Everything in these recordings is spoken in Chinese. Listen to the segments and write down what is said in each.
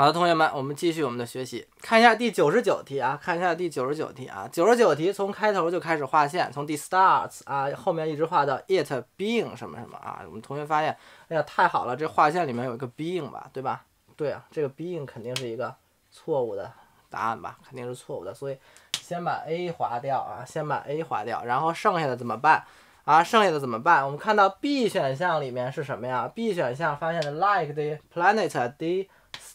好的，同学们，我们继续我们的学习，看一下第九十九题啊，看一下第九十九题啊。九十九题从开头就开始划线，从第 starts 啊后面一直划到 it being 什么什么啊。我们同学发现，哎呀，太好了，这划线里面有一个 being 吧，对吧？对啊，这个 being 肯定是一个错误的答案吧，肯定是错误的，所以先把 A 划掉啊，先把 A 划掉，然后剩下的怎么办啊？剩下的怎么办？我们看到 B 选项里面是什么呀？B 选项发现 like the planet the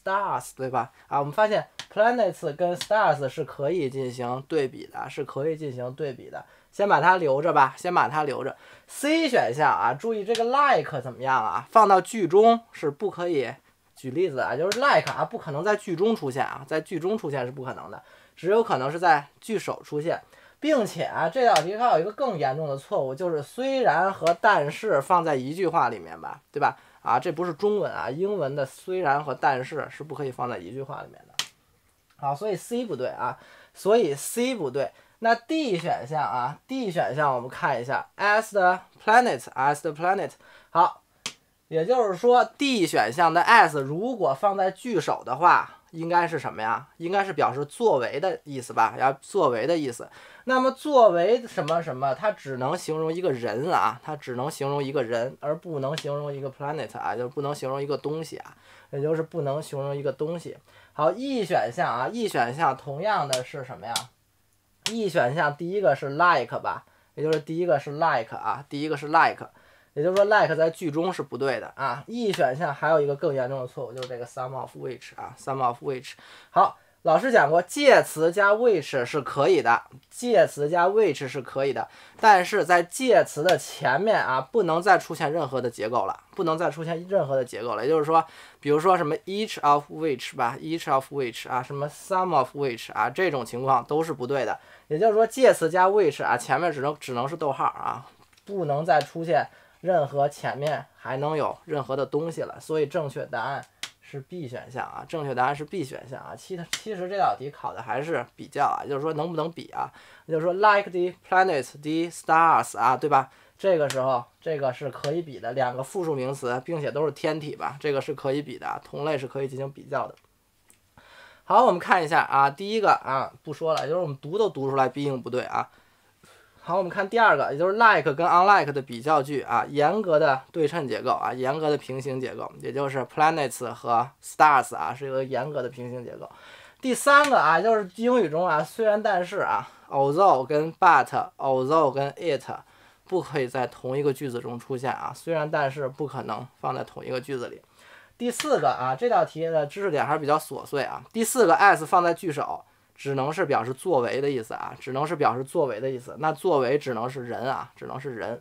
Stars 对吧？啊，我们发现 planets 跟 stars 是可以进行对比的，是可以进行对比的。先把它留着吧，先把它留着。C 选项啊，注意这个 like 怎么样啊？放到句中是不可以。举例子啊，就是 like 啊，不可能在句中出现啊，在句中出现是不可能的，只有可能是在句首出现。并且啊，这道题它有一个更严重的错误，就是虽然和但是放在一句话里面吧，对吧？啊，这不是中文啊，英文的虽然和但是是不可以放在一句话里面的，好，所以 C 不对啊，所以 C 不对，那 D 选项啊，D 选项我们看一下，as the planet as the planet，好，也就是说 D 选项的 as 如果放在句首的话。应该是什么呀？应该是表示作为的意思吧，要作为的意思。那么作为什么什么？它只能形容一个人啊，它只能形容一个人，而不能形容一个 planet 啊，就是不能形容一个东西啊，也就是不能形容一个东西。好，E 选项啊，E 选项同样的是什么呀？E 选项第一个是 like 吧，也就是第一个是 like 啊，第一个是 like。也就是说，like 在句中是不对的啊。E 选项还有一个更严重的错误，就是这个 some of which 啊，some of which。好，老师讲过，介词加 which 是可以的，介词加 which 是可以的，但是在介词的前面啊，不能再出现任何的结构了，不能再出现任何的结构了。也就是说，比如说什么 each of which 吧，each of which 啊，什么 some of which 啊，这种情况都是不对的。也就是说，介词加 which 啊，前面只能只能是逗号啊，不能再出现。任何前面还能有任何的东西了，所以正确答案是 B 选项啊，正确答案是 B 选项啊。其其实这道题考的还是比较啊，就是说能不能比啊？就是说，like the planets, the stars 啊，对吧？这个时候这个是可以比的，两个复数名词，并且都是天体吧，这个是可以比的，同类是可以进行比较的。好，我们看一下啊，第一个啊，不说了，就是我们读都读出来，毕竟不对啊。好，我们看第二个，也就是 like 跟 unlike 的比较句啊，严格的对称结构啊，严格的平行结构，也就是 planets 和 stars 啊，是一个严格的平行结构。第三个啊，就是英语中啊，虽然但是啊，although 跟 but，although 跟 it 不可以在同一个句子中出现啊，虽然但是不可能放在同一个句子里。第四个啊，这道题的知识点还是比较琐碎啊。第四个 as 放在句首。只能是表示作为的意思啊，只能是表示作为的意思。那作为只能是人啊，只能是人。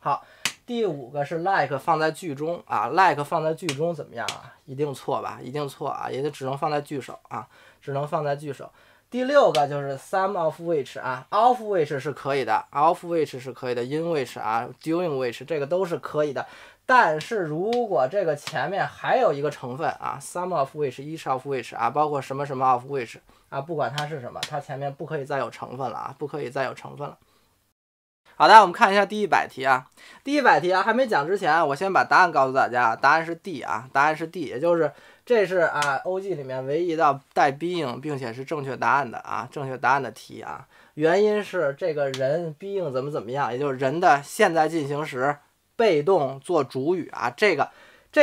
好，第五个是 like 放在句中啊，like 放在句中怎么样啊？一定错吧？一定错啊，也就只能放在句首啊，只能放在句首。第六个就是 some of which 啊，of which 是可以的，of which 是可以的，in which 啊 d o i n g which 这个都是可以的。但是如果这个前面还有一个成分啊，some of which，each of which 啊，包括什么什么 of which。啊，不管它是什么，它前面不可以再有成分了啊，不可以再有成分了。好的，我们看一下第一百题啊，第一百题啊，还没讲之前，我先把答案告诉大家，答案是 D 啊，答案是 D，也就是这是啊 OG 里面唯一一道带 being 并且是正确答案的啊，正确答案的题啊，原因是这个人 being 怎么怎么样，也就是人的现在进行时被动做主语啊，这个。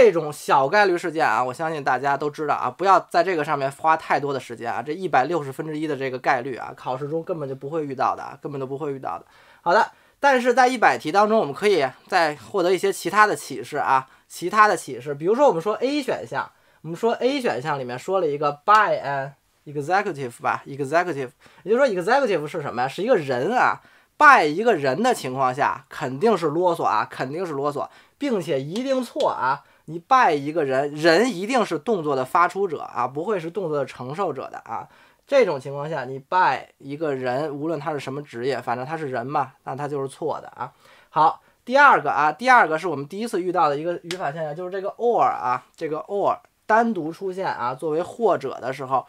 这种小概率事件啊，我相信大家都知道啊，不要在这个上面花太多的时间啊。这一百六十分之一的这个概率啊，考试中根本就不会遇到的，根本都不会遇到的。好的，但是在一百题当中，我们可以再获得一些其他的启示啊，其他的启示。比如说，我们说 A 选项，我们说 A 选项里面说了一个 by an executive 吧，executive，也就是说 executive 是什么呀？是一个人啊，by 一个人的情况下，肯定是啰嗦啊，肯定是啰嗦，并且一定错啊。你拜一个人，人一定是动作的发出者啊，不会是动作的承受者的啊。这种情况下，你拜一个人，无论他是什么职业，反正他是人嘛，那他就是错的啊。好，第二个啊，第二个是我们第一次遇到的一个语法现象，就是这个 or 啊，这个 or 单独出现啊，作为或者的时候，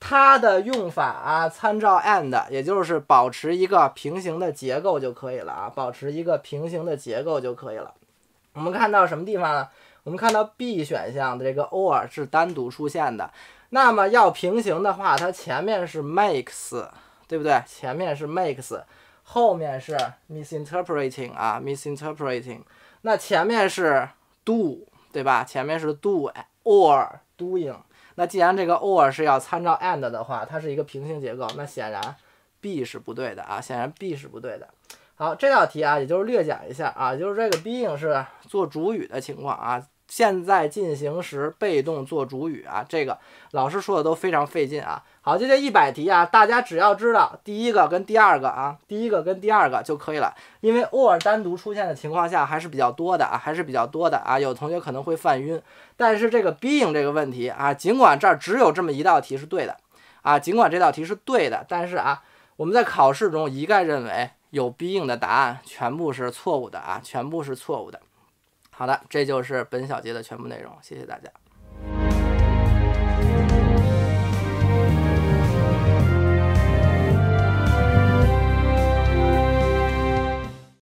它的用法啊，参照 and，也就是保持一个平行的结构就可以了啊，保持一个平行的结构就可以了。我们看到什么地方呢？我们看到 B 选项的这个 or 是单独出现的，那么要平行的话，它前面是 makes，对不对？前面是 makes，后面是 misinterpreting 啊，misinterpreting。那前面是 do，对吧？前面是 do or doing。那既然这个 or 是要参照 and 的话，它是一个平行结构，那显然 B 是不对的啊，显然 B 是不对的。好，这道题啊，也就是略讲一下啊，就是这个 being 是做主语的情况啊。现在进行时被动做主语啊，这个老师说的都非常费劲啊。好，就这一百题啊，大家只要知道第一个跟第二个啊，第一个跟第二个就可以了。因为 or 单独出现的情况下还是比较多的啊，还是比较多的啊。有同学可能会犯晕，但是这个 being 这个问题啊，尽管这儿只有这么一道题是对的啊，尽管这道题是对的，但是啊，我们在考试中一概认为有 being 的答案全部是错误的啊，全部是错误的。好的，这就是本小节的全部内容，谢谢大家。